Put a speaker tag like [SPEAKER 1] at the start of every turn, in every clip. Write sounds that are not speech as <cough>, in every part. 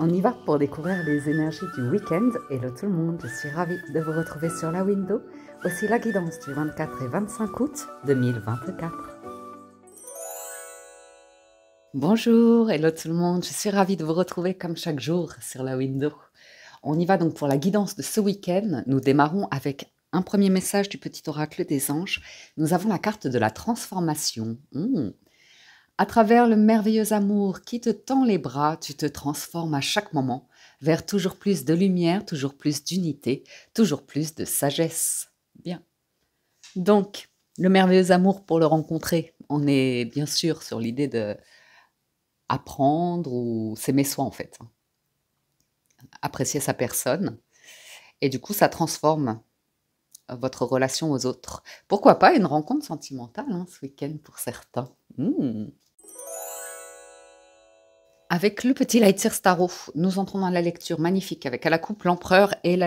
[SPEAKER 1] On y va pour découvrir les énergies du week-end. Hello tout le monde, je suis ravie de vous retrouver sur la window. aussi la guidance du 24 et 25 août 2024. Bonjour, hello tout le monde, je suis ravie de vous retrouver comme chaque jour sur la window. On y va donc pour la guidance de ce week-end. Nous démarrons avec un premier message du petit oracle des anges. Nous avons la carte de la transformation. Mmh. À travers le merveilleux amour qui te tend les bras, tu te transformes à chaque moment vers toujours plus de lumière, toujours plus d'unité, toujours plus de sagesse. Bien. Donc, le merveilleux amour pour le rencontrer, on est bien sûr sur l'idée de apprendre ou s'aimer soi en fait. Apprécier sa personne. Et du coup, ça transforme euh, votre relation aux autres. Pourquoi pas une rencontre sentimentale hein, ce week-end pour certains. Mmh. Avec le petit Leitzer Staro, nous entrons dans la lecture magnifique avec à la coupe l'empereur et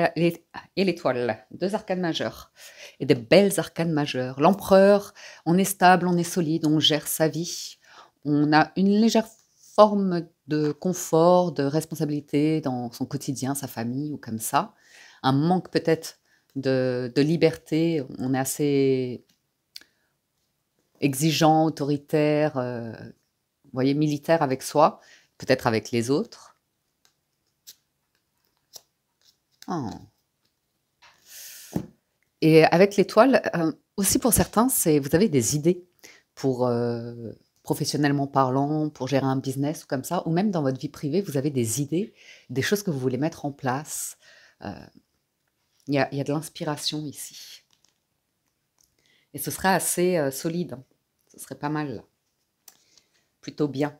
[SPEAKER 1] l'étoile, deux arcanes majeures et des belles arcanes majeures. L'empereur, on est stable, on est solide, on gère sa vie, on a une légère forme de confort, de responsabilité dans son quotidien, sa famille ou comme ça. Un manque peut-être de, de liberté, on est assez exigeant, autoritaire, euh, voyez, militaire avec soi. Peut-être avec les autres. Oh. Et avec l'étoile, euh, aussi pour certains, c'est vous avez des idées pour euh, professionnellement parlant, pour gérer un business ou comme ça, ou même dans votre vie privée, vous avez des idées, des choses que vous voulez mettre en place. Euh, il y, a, de l'inspiration ici. Et ce serait assez solide. Ce serait pas mal. Plutôt bien.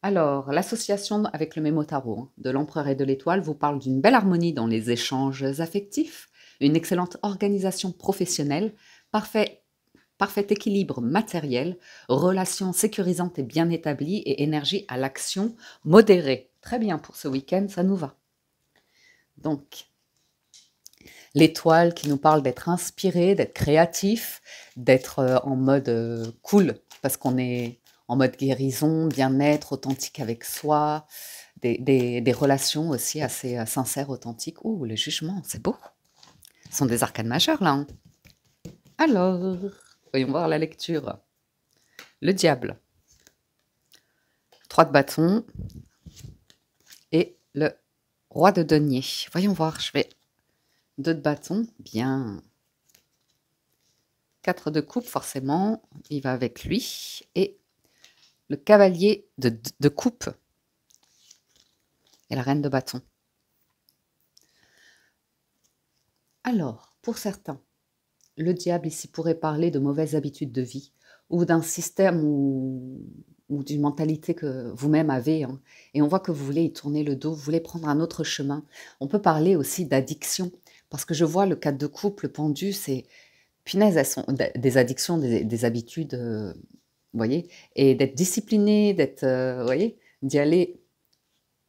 [SPEAKER 1] Alors, l'association avec le mémo tarot hein, de l'empereur et de l'étoile vous parle d'une belle harmonie dans les échanges affectifs, une excellente organisation professionnelle, parfait, parfait équilibre matériel, relations sécurisantes et bien établies et énergie à l'action modérée. Très bien pour ce week-end, ça nous va. Donc, l'étoile qui nous parle d'être inspiré, d'être créatif, d'être euh, en mode euh, cool, parce qu'on est en mode guérison, bien-être, authentique avec soi, des, relations aussi assez euh, sincères, authentiques. Ouh, le jugement, c'est beau. Ce sont des arcanes majeurs là. Hein. Alors, voyons voir la lecture. Le diable. Trois de bâton et le roi de denier. Voyons voir, je vais... Deux de bâton, bien. Quatre de coupe, forcément, il va avec lui. Et le cavalier de, coupe et la reine de bâton. Alors, pour certains, le diable ici pourrait parler de mauvaises habitudes de vie ou d'un système ou, d'une mentalité que vous-même avez. Hein. et on voit que vous voulez y tourner le dos, vous voulez prendre un autre chemin. On peut parler aussi d'addiction, parce que je vois le cadre de couple pendu, c'est punaise, elles sont des addictions, des, habitudes, euh, voyez, et d'être discipliné, d'être, euh, voyez, d'y aller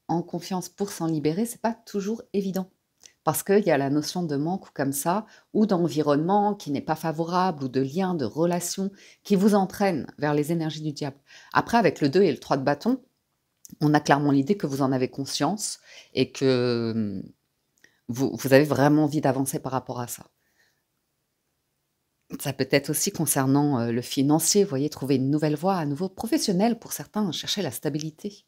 [SPEAKER 1] en confiance pour s'en libérer, c'est pas toujours évident. Parce qu'il y a la notion de manque ou comme ça, ou d'environnement qui n'est pas favorable, ou de lien, de relation, qui vous entraîne vers les énergies du diable. Après, avec le 2 et le 3 de bâton, on a clairement l'idée que vous en avez conscience et que hum, vous avez vraiment envie d'avancer par rapport à ça ça peut être aussi concernant euh, le financier, vous voyez, trouver une nouvelle voie à nouveau professionnel pour certains, chercher la stabilité.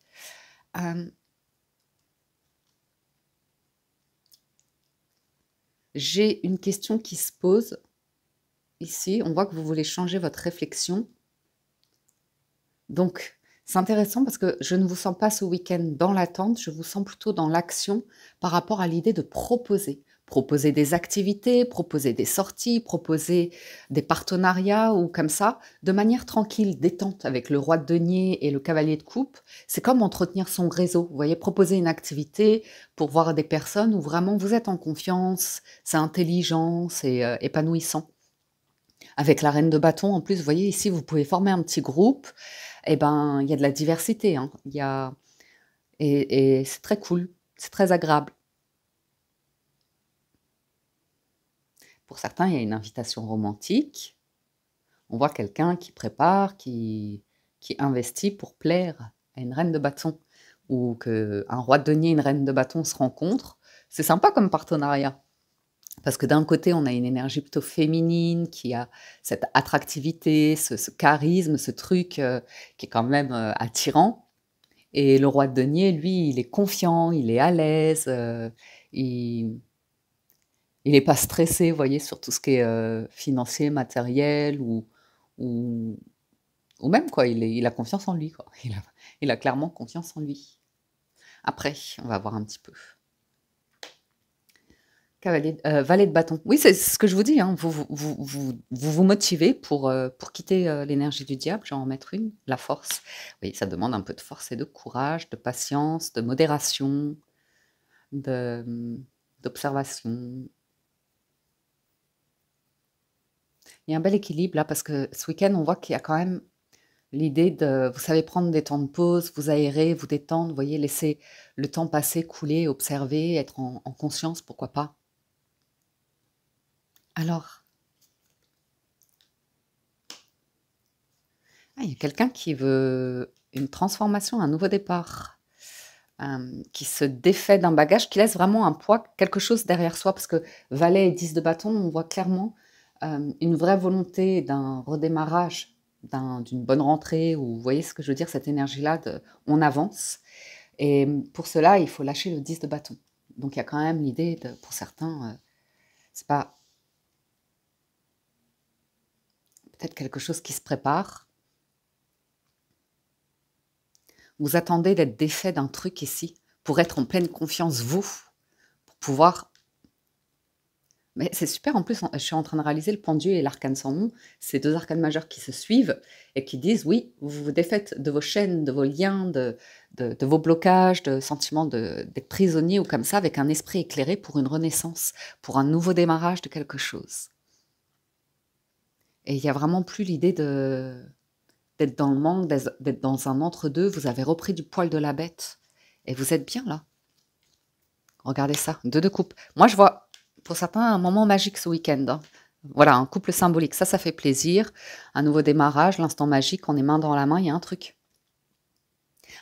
[SPEAKER 1] J'ai une question qui se pose ici. On voit que vous voulez changer votre réflexion. Donc, c'est intéressant parce que je ne vous sens pas ce week-end dans l'attente, je vous sens plutôt dans l'action par rapport à l'idée de proposer proposer des activités, proposer des sorties, proposer des partenariats ou comme ça, de manière tranquille, détente avec le roi de denier et le cavalier de coupe. C'est comme entretenir son réseau. Vous voyez, proposer une activité pour voir des personnes où vraiment vous êtes en confiance, c'est intelligent, c'est euh, épanouissant. Avec la reine de bâton, en plus, vous voyez ici, vous pouvez former un petit groupe. Et eh ben, il y a de la diversité. Hein. a... et c'est très cool, c'est très agréable. Pour certains, il y a une invitation romantique. On voit quelqu'un qui prépare, qui, qui investit pour plaire à une reine de bâton, ou qu'un roi de denier et une reine de bâton se rencontrent. C'est sympa comme partenariat. Parce que d'un côté, on a une énergie plutôt féminine qui a cette attractivité, ce, charisme, ce truc euh, qui est quand même euh, attirant. Et le roi de denier, lui, il est confiant, il est à l'aise, euh, il, il n'est pas stressé, vous voyez, sur tout ce qui est euh, financier, matériel ou, ou, même quoi. Il, a confiance en lui, <laughs> Il a, clairement confiance en lui. Après, on va voir un petit peu. Cavalier, euh, valet de bâton. Oui, c'est ce que je vous dis. Hein. Vous, vous, vous, vous, vous motivez pour, euh, pour quitter l'énergie du diable. Je en mettre une, la force. Oui, ça demande un peu de force et de courage, de patience, de modération, d'observation, il y a un bel équilibre là parce que ce week-end, on voit qu'il y a quand même l'idée de, vous savez, prendre des temps de pause, vous aérer, vous détendre, vous voyez, laisser le temps passer, couler, observer, être en, conscience, pourquoi pas. Alors, ah, il y a quelqu'un qui veut une transformation, un nouveau départ, euh, qui se défait d'un bagage, qui laisse vraiment un poids, quelque chose derrière soi, parce que valet et 10 de bâton, on voit clairement euh, une vraie volonté d'un redémarrage, d'une bonne rentrée, ou vous voyez ce que je veux dire, cette énergie-là, on avance. Et pour cela, il faut lâcher le 10 de bâton. Donc il y a quand même l'idée, pour certains, euh, c'est pas peut-être quelque chose qui se prépare. Vous attendez d'être défait d'un truc ici pour être en pleine confiance, vous, pour pouvoir mais c'est super, en plus, hein, je suis en train de réaliser le pendu et l'arcane sans nom, ces deux arcanes majeurs qui se suivent et qui disent oui, vous vous défaites de vos chaînes, de vos liens, de, vos blocages, de sentiments d'être prisonnier ou comme ça, avec un esprit éclairé pour une renaissance, pour un nouveau démarrage de quelque chose. Et il n'y a vraiment plus l'idée de d'être dans le manque, d'être dans un entre-deux. Vous avez repris du poil de la bête et vous êtes bien là. Regardez ça, deux de coupe. Moi, je vois pour certains un moment magique ce week-end. Hein. Voilà, un couple symbolique, ça, ça fait plaisir. Un nouveau démarrage, l'instant magique, on est main dans la main, il y a un truc.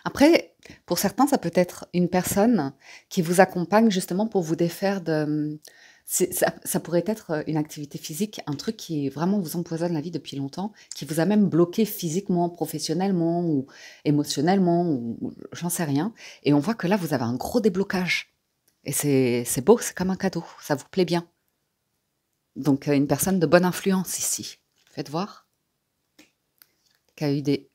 [SPEAKER 1] Après, pour certains, ça peut être une personne qui vous accompagne justement pour vous défaire de... Hum, ça, pourrait être une activité physique, un truc qui vraiment vous empoisonne la vie depuis longtemps, qui vous a même bloqué physiquement, professionnellement ou émotionnellement, ou j'en sais rien. Et on voit que là, vous avez un gros déblocage. Et c'est beau, c'est comme un cadeau, ça vous plaît bien. Donc euh, une personne de bonne influence ici. Faites voir. Qui a eu des...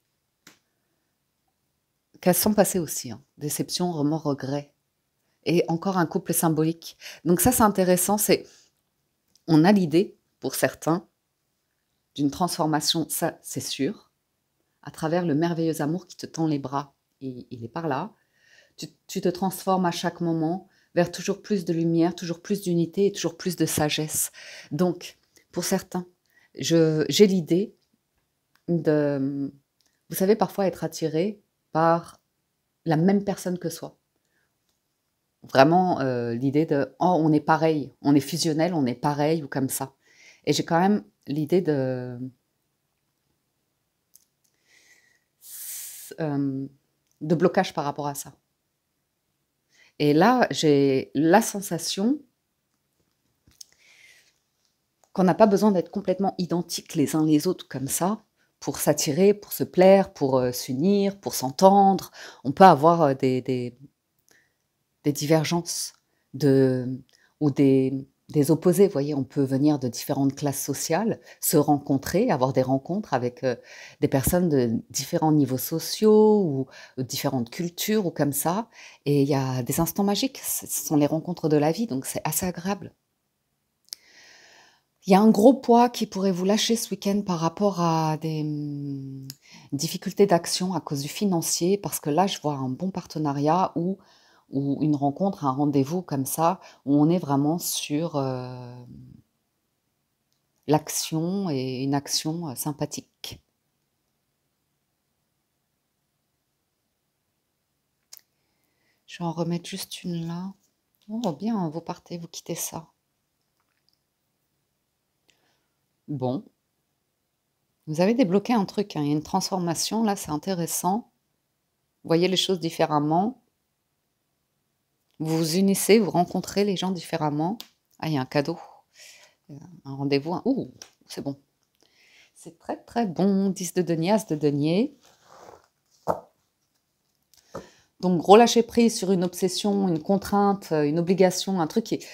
[SPEAKER 1] Qu'elles sont passées aussi. Hein. Déception, remords, regrets. Et encore un couple symbolique. Donc ça c'est intéressant, c'est... On a l'idée, pour certains, d'une transformation, ça c'est sûr, à travers le merveilleux amour qui te tend les bras. Et il est par là. Tu, tu te transformes à chaque moment, vers toujours plus de lumière, toujours plus d'unité et toujours plus de sagesse. Donc, pour certains, j'ai l'idée de, vous savez, parfois être attiré par la même personne que soi. Vraiment euh, l'idée de oh, on est pareil, on est fusionnel, on est pareil ou comme ça. Et j'ai quand même l'idée de euh, de blocage par rapport à ça. Et là, j'ai la sensation qu'on n'a pas besoin d'être complètement identiques les uns les autres comme ça pour s'attirer, pour se plaire, pour euh, s'unir, pour s'entendre. On peut avoir euh, des, des, des, divergences de, ou des, des opposés. Vous voyez, on peut venir de différentes classes sociales, se rencontrer, avoir des rencontres avec euh, des personnes de différents niveaux sociaux ou, de différentes cultures ou comme ça. Et il y a des instants magiques. Ce sont les rencontres de la vie, donc c'est assez agréable. Il y a un gros poids qui pourrait vous lâcher ce week-end par rapport à des hum, difficultés d'action à cause du financier, parce que là, je vois un bon partenariat où ou une rencontre, un rendez-vous comme ça, où on est vraiment sur euh, l'action et une action euh, sympathique. Je vais en remettre juste une là. Oh bien, vous partez, vous quittez ça. Bon. Vous avez débloqué un truc, hein. il y a une transformation, là c'est intéressant. Vous voyez les choses différemment. Vous vous unissez, vous rencontrez les gens différemment. Ah, il y a un cadeau. Euh, un rendez-vous. Ouh, c'est bon. C'est très très bon. 10 de denier, as de denier. Donc relâcher prise sur une obsession, une contrainte, euh, une obligation, un truc qui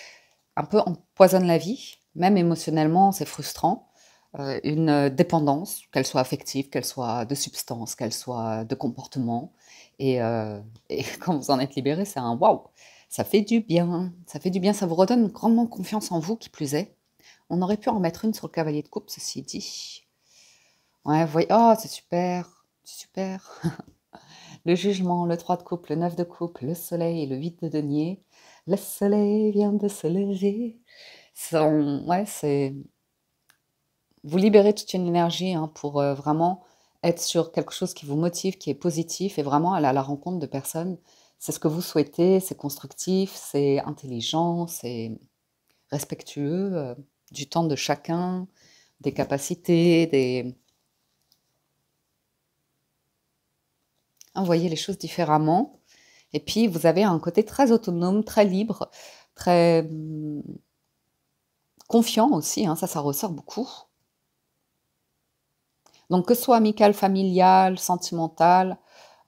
[SPEAKER 1] un peu empoisonne la vie, même émotionnellement, c'est frustrant. Euh, une dépendance, qu'elle soit affective, qu'elle soit de substance, qu'elle soit de comportement, et, euh, <laughs> quand vous en êtes libéré, c'est un waouh, ça fait du bien, ça fait du bien, ça vous redonne grandement confiance en vous, qui plus est. On aurait pu en mettre une sur le cavalier de coupe, ceci dit. Ouais, voyez, oh, c'est super, c'est super. <laughs> le jugement, le 3 de coupe, le 9 de coupe, le soleil et le 8 de denier. Le soleil vient de se lever. Son, ouais, c'est. Vous libérez toute une énergie hein, pour euh, vraiment être sur quelque chose qui vous motive, qui est positif, et vraiment aller à la rencontre de personnes. C'est ce que vous souhaitez, c'est constructif, c'est intelligent, c'est respectueux euh, du temps de chacun, des capacités, des... Envoyer les choses différemment. Et puis, vous avez un côté très autonome, très libre, très hum, confiant aussi, hein, ça, ça ressort beaucoup. Donc que ce soit amical, familial, sentimental,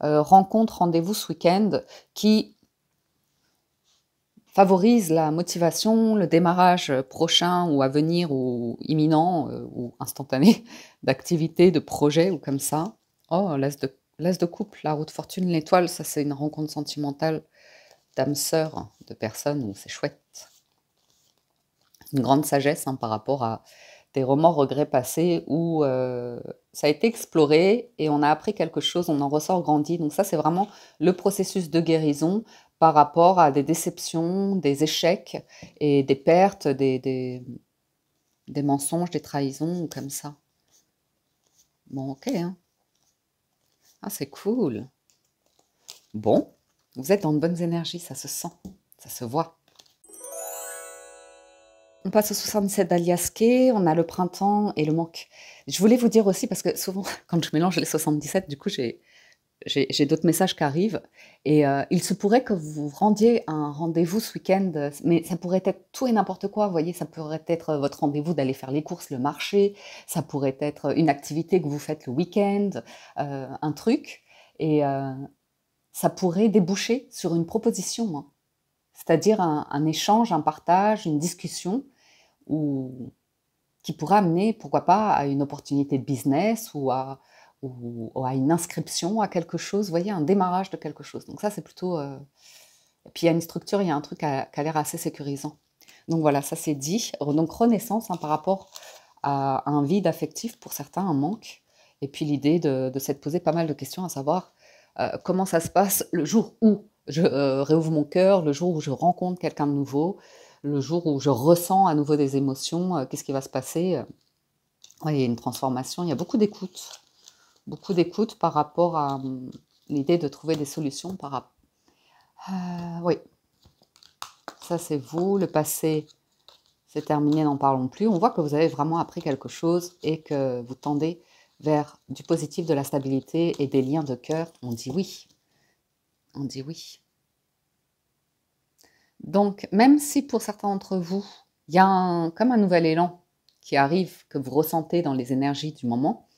[SPEAKER 1] euh, rencontre, rendez-vous ce week-end, qui favorise la motivation, le démarrage prochain ou à venir ou imminent euh, ou instantané <laughs> d'activités, de projets ou comme ça. Oh, l'as de, couple, de la route de fortune, l'étoile, ça c'est une rencontre sentimentale d'âme sœur, de personnes où c'est chouette. Une grande sagesse hein, par rapport à des romans regrets passés où euh, ça a été exploré et on a appris quelque chose, on en ressort grandi. Donc ça, c'est vraiment le processus de guérison par rapport à des déceptions, des échecs et des pertes, des, des, mensonges, des trahisons comme ça. Bon, ok. Hein. Ah, c'est cool. Bon, vous êtes dans de bonnes énergies, ça se sent, ça se voit. On passe au 77 d'Aliasqué, on a le printemps et le manque. Je voulais vous dire aussi, parce que souvent, <laughs> quand je mélange les 77, du coup, j'ai, d'autres messages qui arrivent. Et euh, il se pourrait que vous rendiez un rendez-vous ce week-end, mais ça pourrait être tout et n'importe quoi. Vous voyez, ça pourrait être votre rendez-vous d'aller faire les courses, le marché, ça pourrait être une activité que vous faites le week-end, euh, un truc. Et euh, ça pourrait déboucher sur une proposition, hein. c'est-à-dire un, échange, un partage, une discussion ou qui pourrait amener, pourquoi pas, à une opportunité de business ou à, ou, à une inscription à quelque chose, vous voyez, un démarrage de quelque chose. Donc ça, c'est plutôt... Euh, et puis il y a une structure, il y a un truc qui a, l'air assez sécurisant. Donc voilà, ça c'est dit. Donc renaissance hein, par rapport à un vide affectif, pour certains, un manque. Et puis l'idée de, de s'être posé pas mal de questions, à savoir euh, comment ça se passe le jour où je euh, réouvre mon cœur, le jour où je rencontre quelqu'un de nouveau, le jour où je ressens à nouveau des émotions, euh, qu'est-ce qui va se passer euh. Il y a une transformation, il y a beaucoup d'écoute, beaucoup d'écoute par rapport à hum, l'idée de trouver des solutions par euh, oui, ça c'est vous, le passé c'est terminé, n'en parlons plus. On voit que vous avez vraiment appris quelque chose et que vous tendez vers du positif, de la stabilité et des liens de cœur. On dit oui. On dit oui. Donc, même si pour certains d'entre vous, il y a comme un nouvel élan qui arrive, que vous ressentez dans les énergies du moment,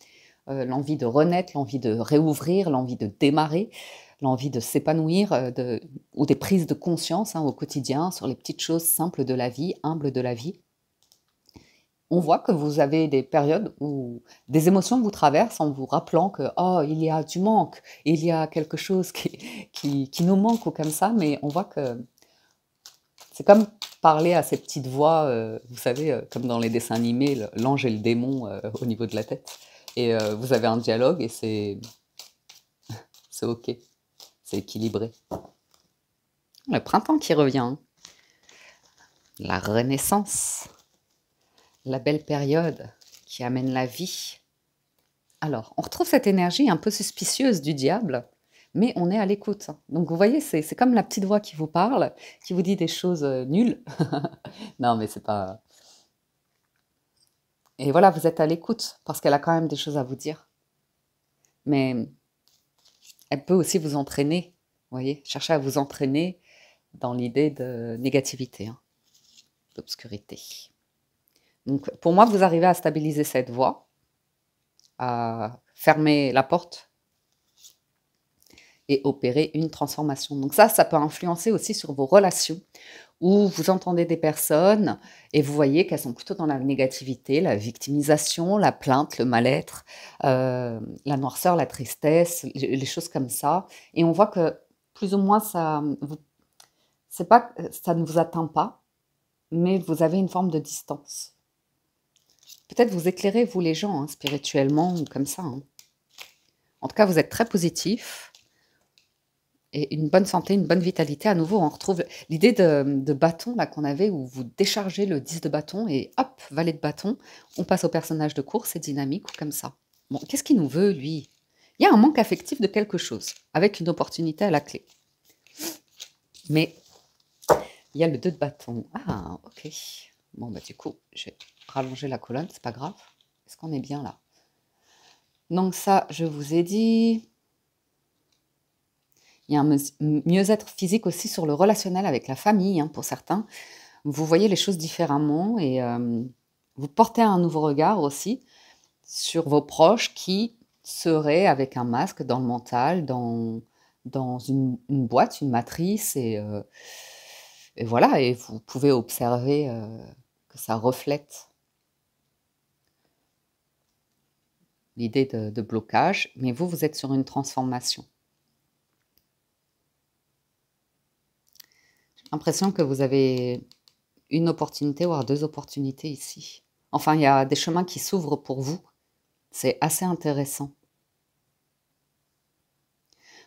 [SPEAKER 1] euh, l'envie de renaître, l'envie de réouvrir, l'envie de démarrer, l'envie de s'épanouir, euh, de, ou des prises de conscience hein, au quotidien sur les petites choses simples de la vie, humbles de la vie. On voit que vous avez des périodes où des émotions vous traversent en vous rappelant que oh il y a du manque, il y a quelque chose qui, qui nous manque ou comme ça, mais on voit que c'est comme parler à ces petites voix, euh, vous savez, euh, comme dans les dessins animés, l'ange et le démon euh, <laughs> au niveau de la tête. Et vous avez un dialogue et c'est. <laughs> c'est OK. C'est équilibré. Le printemps qui revient. La renaissance. La belle période qui amène la vie. Alors, on retrouve cette énergie un peu suspicieuse du diable mais on est à l'écoute. Donc vous voyez, c'est comme la petite voix qui vous parle, qui vous dit des choses euh, nulles. <laughs> non, mais c'est pas... Et voilà, vous êtes à l'écoute, parce qu'elle a quand même des choses à vous dire. Mais elle peut aussi vous entraîner, vous voyez, chercher à vous entraîner dans l'idée de négativité, hein, d'obscurité. Donc pour moi, vous arrivez à stabiliser cette voix, à fermer la porte et opérer une transformation. Donc ça, ça peut influencer aussi sur vos relations où vous entendez des personnes et vous voyez qu'elles sont plutôt dans la négativité, la victimisation, la plainte, le mal-être, euh, la noirceur, la tristesse, les choses comme ça. Et on voit que plus ou moins ça, c'est pas, ça ne vous atteint pas, mais vous avez une forme de distance. Peut-être vous éclairez vous les gens hein, spirituellement ou comme ça. Hein. En tout cas, vous êtes très positif et une bonne santé, une bonne vitalité. À nouveau, on retrouve l'idée de, bâton là qu'on avait où vous déchargez le 10 de bâton et hop, valet de bâton, on passe au personnage de course, et dynamique ou comme ça. Bon, qu'est-ce qu'il nous veut, lui Il y a un manque affectif de quelque chose, avec une opportunité à la clé. Mais il y a le 2 de bâton. Ah, ok. Bon, bah du coup, j'ai rallongé la colonne, c'est pas grave. Est-ce qu'on est bien là Donc ça, je vous ai dit. Il y a un mieux-être physique aussi sur le relationnel avec la famille, hein, pour certains. Vous voyez les choses différemment et euh, vous portez un nouveau regard aussi sur vos proches qui seraient avec un masque dans le mental, dans, dans une, boîte, une matrice. Euh, et, voilà, et vous pouvez observer euh, que ça reflète l'idée de blocage, mais vous, vous êtes sur une transformation. l'impression que vous avez une opportunité, voire deux opportunités ici. Enfin, il y a des chemins qui s'ouvrent pour vous. C'est assez intéressant.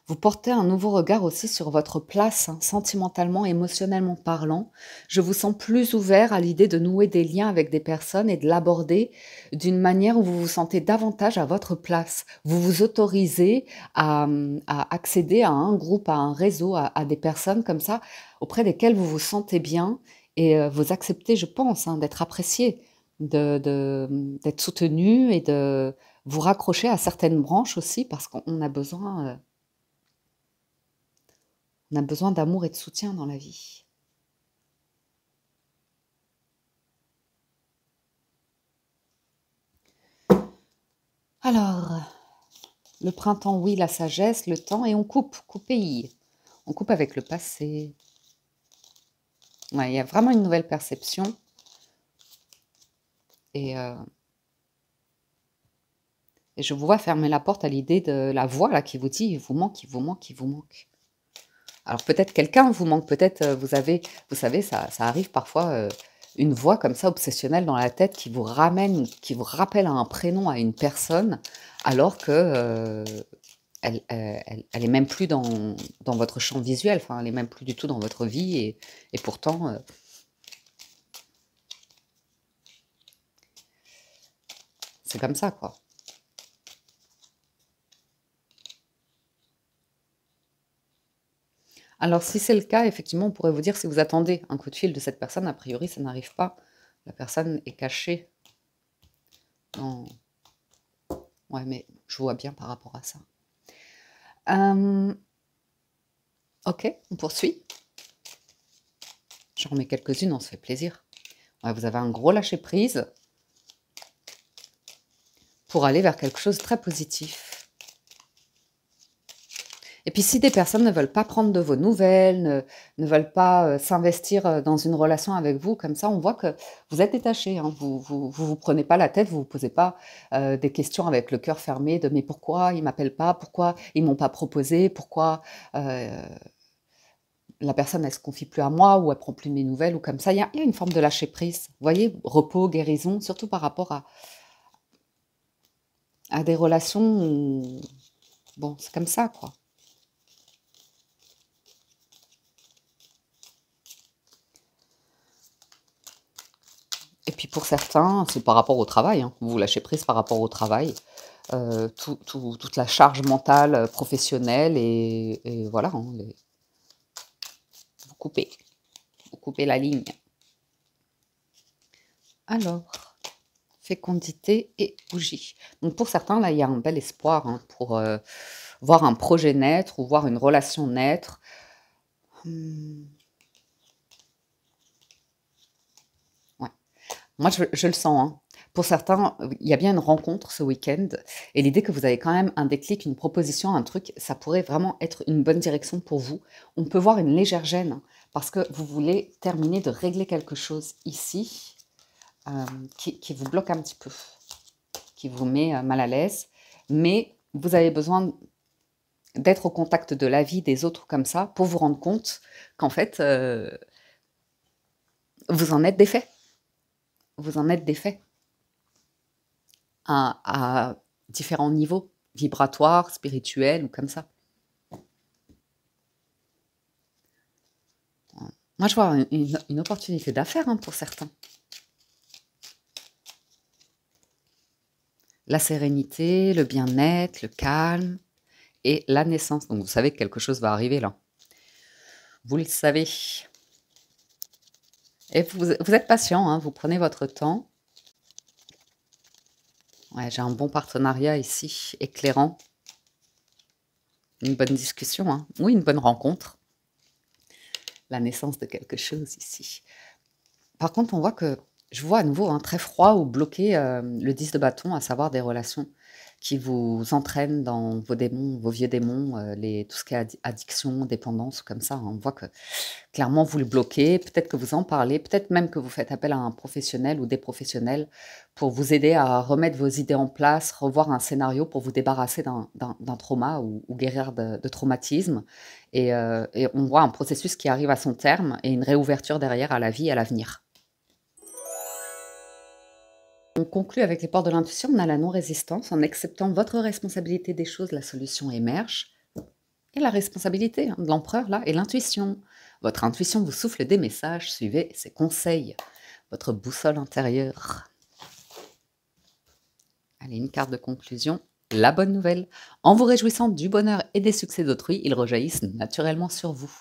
[SPEAKER 1] Vous portez un nouveau regard aussi sur votre place, hein, sentimentalement, émotionnellement parlant. Je vous sens plus ouvert à l'idée de nouer des liens avec des personnes et de l'aborder d'une manière où vous vous sentez davantage à votre place. Vous vous autorisez à, à accéder à un groupe, à un réseau, à, des personnes comme ça auprès desquelles vous vous sentez bien et euh, vous acceptez, je pense, hein, d'être apprécié, d'être de, d'être soutenu et de vous raccrocher à certaines branches aussi parce qu'on a besoin... Euh, on a besoin d'amour et de soutien dans la vie. Alors, le printemps, oui, la sagesse, le temps, et on coupe, coupez-y. On coupe avec le passé. il y a vraiment une nouvelle perception. Euh, et, je vous vois fermer la porte à l'idée de la voix qui vous dit il vous manque, il vous manque, il vous manque. Alors peut-être quelqu'un vous manque, peut-être euh, vous avez, vous savez, ça, arrive parfois euh, une voix comme ça obsessionnelle dans la tête qui vous ramène, qui vous rappelle un prénom à une personne, alors que euh, elle, est même plus dans, votre champ visuel, enfin elle est même plus du tout dans votre vie et, pourtant. c'est comme ça, quoi. Alors, si c'est le cas, effectivement, on pourrait vous dire si vous attendez un coup de fil de cette personne, a priori, ça n'arrive pas. La personne est cachée. Ouais, mais je vois bien par rapport à ça. Euh, ok, on poursuit. J'en remets quelques-unes, on se fait plaisir. vous avez un gros lâcher-prise pour aller vers quelque chose de très positif. Et puis si des personnes ne veulent pas prendre de vos nouvelles, ne, veulent pas euh, s'investir euh, dans une relation avec vous, comme ça, on voit que vous êtes détaché. Hein. Vous ne vous, prenez pas la tête, vous ne vous posez pas euh, des questions avec le cœur fermé de mais pourquoi ils ne m'appellent pas, pourquoi ils ne m'ont pas proposé, pourquoi la personne elle se confie plus à moi ou elle prend plus mes nouvelles ou comme ça. Il y a, une forme de lâcher prise. Vous voyez, repos, guérison, surtout par rapport à, à des relations Bon, c'est comme ça, quoi. Et puis pour certains, c'est par rapport au travail. Hein. Vous lâchez prise par rapport au travail. Euh, toute la charge mentale, euh, professionnelle, et, voilà. Hein, vous coupez. Vous coupez la ligne. Alors, fécondité et bougie. Donc pour certains, là, il y a un bel espoir hein, pour euh, voir un projet naître ou voir une relation naître. Hum. Moi, je, le sens. Hein. Pour certains, il y a bien une rencontre ce week-end et l'idée que vous avez quand même un déclic, une proposition, un truc, ça pourrait vraiment être une bonne direction pour vous. On peut voir une légère gêne hein, parce que vous voulez terminer de régler quelque chose ici euh, qui, vous bloque un petit peu, qui vous met euh, mal à l'aise. Mais vous avez besoin d'être au contact de la vie des autres comme ça pour vous rendre compte qu'en fait, euh, vous en êtes des vous en êtes des faits à, différents niveaux, vibratoires, spirituels ou comme ça. Moi, je vois une, opportunité d'affaires hein, pour certains. La sérénité, le bien-être, le calme et la naissance. Donc, vous savez que quelque chose va arriver là. Vous le savez. Et vous, êtes patient, hein, vous prenez votre temps. Ouais, j'ai un bon partenariat ici, éclairant. Une bonne discussion, hein. oui, une bonne rencontre. La naissance de quelque chose ici. Par contre, on voit que je vois à nouveau un hein, très froid ou bloqué euh, le 10 de bâton, à savoir des relations qui vous entraîne dans vos démons, vos vieux démons, euh, les, tout ce qui est addiction, dépendance, comme ça. Hein. On voit que clairement vous le bloquez, peut-être que vous en parlez, peut-être même que vous faites appel à un professionnel ou des professionnels pour vous aider à remettre vos idées en place, revoir un scénario pour vous débarrasser d'un trauma ou, guérir de, traumatisme. Et, euh, et on voit un processus qui arrive à son terme et une réouverture derrière à la vie et à l'avenir. On conclut avec les portes de l'intuition, on a la non-résistance. En acceptant votre responsabilité des choses, la solution émerge. Et la responsabilité hein, de l'empereur, là, est l'intuition. Votre intuition vous souffle des messages, suivez ses conseils. Votre boussole intérieure. Allez, une carte de conclusion. La bonne nouvelle. En vous réjouissant du bonheur et des succès d'autrui, ils rejaillissent naturellement sur vous.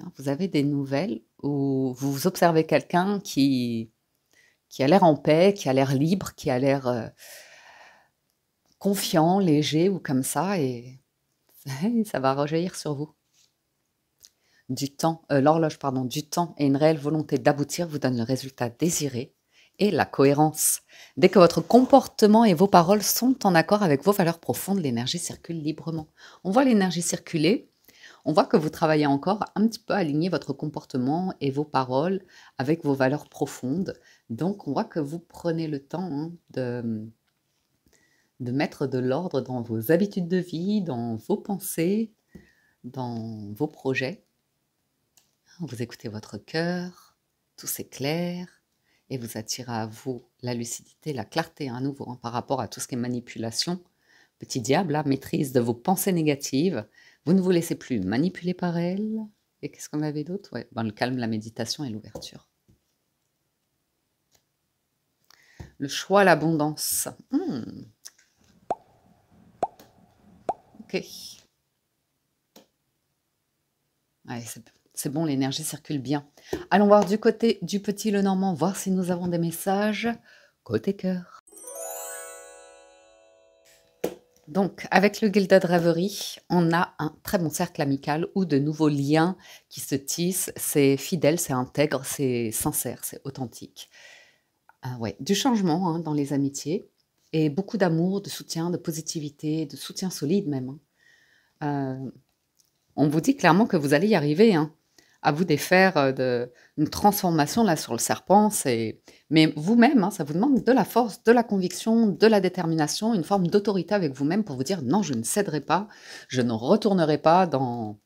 [SPEAKER 1] Hein, vous avez des nouvelles où vous observez quelqu'un qui qui a l'air en paix, qui a l'air libre, qui a l'air euh, confiant, léger ou comme ça, et <laughs> ça va rejaillir sur vous. Du temps, euh, l'horloge, pardon, du temps et une réelle volonté d'aboutir vous donne le résultat désiré et la cohérence. Dès que votre comportement et vos paroles sont en accord avec vos valeurs profondes, l'énergie circule librement. On voit l'énergie circuler on voit que vous travaillez encore un petit peu à aligner votre comportement et vos paroles avec vos valeurs profondes. Donc on voit que vous prenez le temps hein, de, mettre de l'ordre dans vos habitudes de vie, dans vos pensées, dans vos projets. Vous écoutez votre cœur, tout s'éclaire et vous attirez à vous la lucidité, la clarté hein, à nouveau hein, par rapport à tout ce qui est manipulation. Petit diable, maîtrise de vos pensées négatives vous ne vous laissez plus manipuler par elle. Et qu'est-ce qu'on avait d'autre ben, Le calme, la méditation et l'ouverture. Le choix, l'abondance. Hmm. Ok. c'est bon, l'énergie circule bien. Allons voir du côté du petit Lenormand, voir si nous avons des messages. Côté cœur. Donc, avec le Guilda de on a un très bon cercle amical où de nouveaux liens qui se tissent. C'est fidèle, c'est intègre, c'est sincère, c'est authentique. Ah ouais, du changement hein, dans les amitiés et beaucoup d'amour, de soutien, de positivité, de soutien solide même. Hein. Euh, on vous dit clairement que vous allez y arriver. Hein à vous défaire euh, de, une transformation là sur le serpent. C'est, mais vous-même, hein, ça vous demande de la force, de la conviction, de la détermination, une forme d'autorité avec vous-même pour vous dire non, je ne céderai pas, je ne retournerai pas dans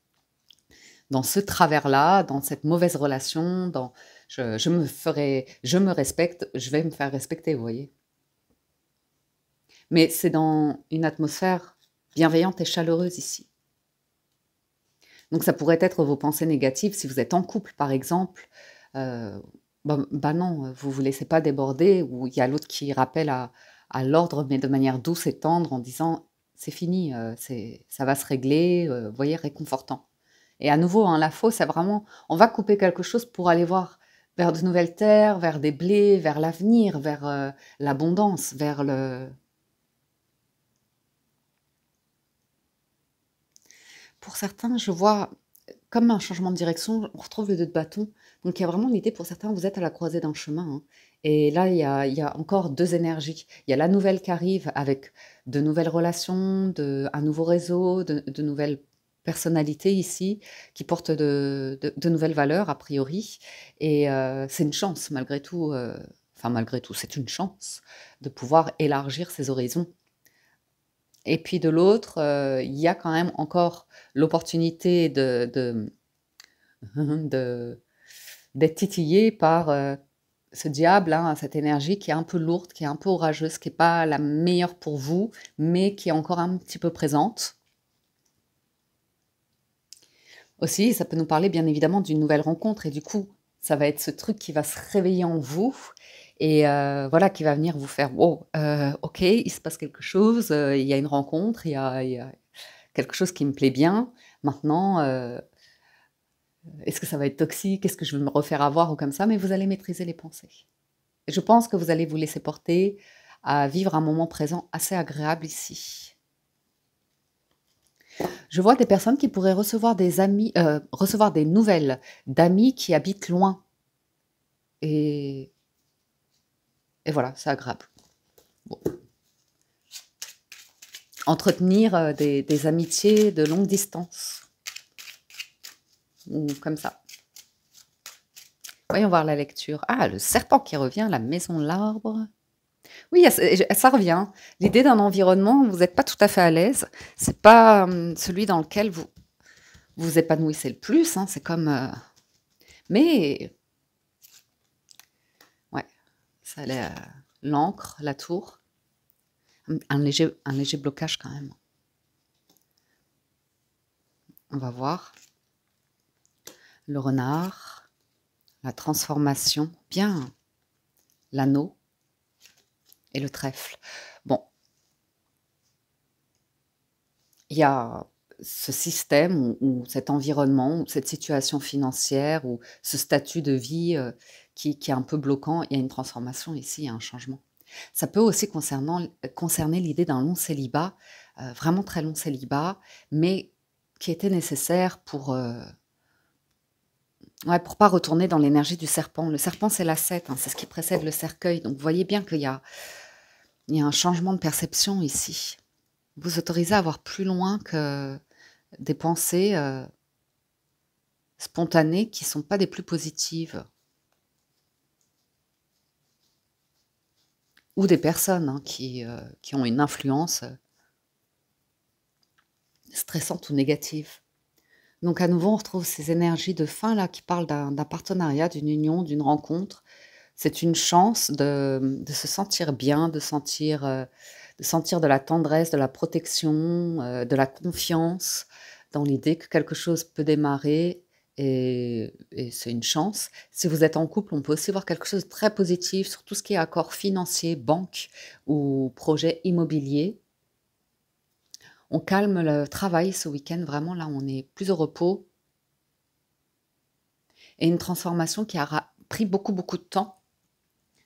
[SPEAKER 1] dans ce travers-là, dans cette mauvaise relation, je, me ferai, je me respecte, je vais me faire respecter, vous voyez. Mais c'est dans une atmosphère bienveillante et chaleureuse ici. Donc ça pourrait être vos pensées négatives si vous êtes en couple, par exemple. Euh, ben, non, vous vous laissez pas déborder ou il y a l'autre qui rappelle à, l'ordre, mais de manière douce et tendre en disant c'est fini, euh, ça va se régler, euh, voyez, réconfortant. Et à nouveau, hein, la faux, c'est vraiment, on va couper quelque chose pour aller voir vers de nouvelles terres, vers des blés, vers l'avenir, vers euh, l'abondance, vers le, pour certains, je vois comme un changement de direction, on retrouve le deux de bâton. Donc il y a vraiment l'idée pour certains, vous êtes à la croisée d'un chemin. Hein. Et là, il y, a, encore deux énergies. Il y a la nouvelle qui arrive avec de nouvelles relations, de, un nouveau réseau, de, nouvelles personnalités ici, qui portent de, nouvelles valeurs, a priori. Et euh, c'est une chance, malgré tout. Euh, enfin, malgré tout, c'est une chance de pouvoir élargir ses horizons et puis de l'autre, euh, il y a quand même encore l'opportunité de, de, <laughs> d'être titillé par euh, ce diable, hein, cette énergie qui est un peu lourde, qui est un peu orageuse, qui n'est pas la meilleure pour vous, mais qui est encore un petit peu présente. Aussi, ça peut nous parler bien évidemment d'une nouvelle rencontre et du coup, ça va être ce truc qui va se réveiller en vous et euh, voilà, qui va venir vous faire wow, euh, ok, il se passe quelque chose, euh, il y a une rencontre, il y a, quelque chose qui me plaît bien. Maintenant, est-ce que ça va être toxique Est-ce que je vais me refaire avoir ou comme ça Mais vous allez maîtriser les pensées. Je pense que vous allez vous laisser porter à vivre un moment présent assez agréable ici. Je vois des personnes qui pourraient recevoir des amis, recevoir des nouvelles d'amis qui habitent loin. Et et voilà, c'est agréable. Entretenir euh, des, amitiés de longue distance. Ou comme ça. Voyons voir la lecture. Ah, le serpent qui revient, la maison l'arbre. Oui, ça revient. L'idée d'un environnement où vous n'êtes pas tout à fait à l'aise, c'est pas hum, celui dans lequel vous vous épanouissez le plus. Hein, c'est comme. Euh, mais l'encre, la, tour. Un, léger, un léger blocage quand même. On va voir. Le renard, la transformation, bien. L'anneau et le trèfle. Bon. Il y a ce système ou, cet environnement, ou cette situation financière ou ce statut de vie euh, qui, est un peu bloquant. Il y a une transformation ici, il y a un changement. Ça peut aussi concerner l'idée d'un long célibat, euh, vraiment très long célibat, mais qui était nécessaire pour euh, Ouais, pour pas retourner dans l'énergie du serpent. Le serpent, c'est la 7, hein, c'est ce qui précède le cercueil. Donc vous voyez bien qu'il y a, un changement de perception ici. Vous autorisez à voir plus loin que des pensées euh, spontanées qui ne sont pas des plus positives. ou des personnes hein, qui, euh, qui, ont une influence euh, stressante ou négative. Donc à nouveau, on retrouve ces énergies de fin là qui parlent d'un partenariat, d'une union, d'une rencontre. C'est une chance de, de, se sentir bien, de sentir, euh, de sentir de la tendresse, de la protection, de la confiance dans l'idée que quelque chose peut démarrer et, c'est une chance. Si vous êtes en couple, on peut aussi voir quelque chose de très positif sur tout ce qui est accord financier, banque ou projet immobilier. On calme le travail ce week-end, vraiment là on est plus au repos. Et une transformation qui a pris beaucoup beaucoup de temps,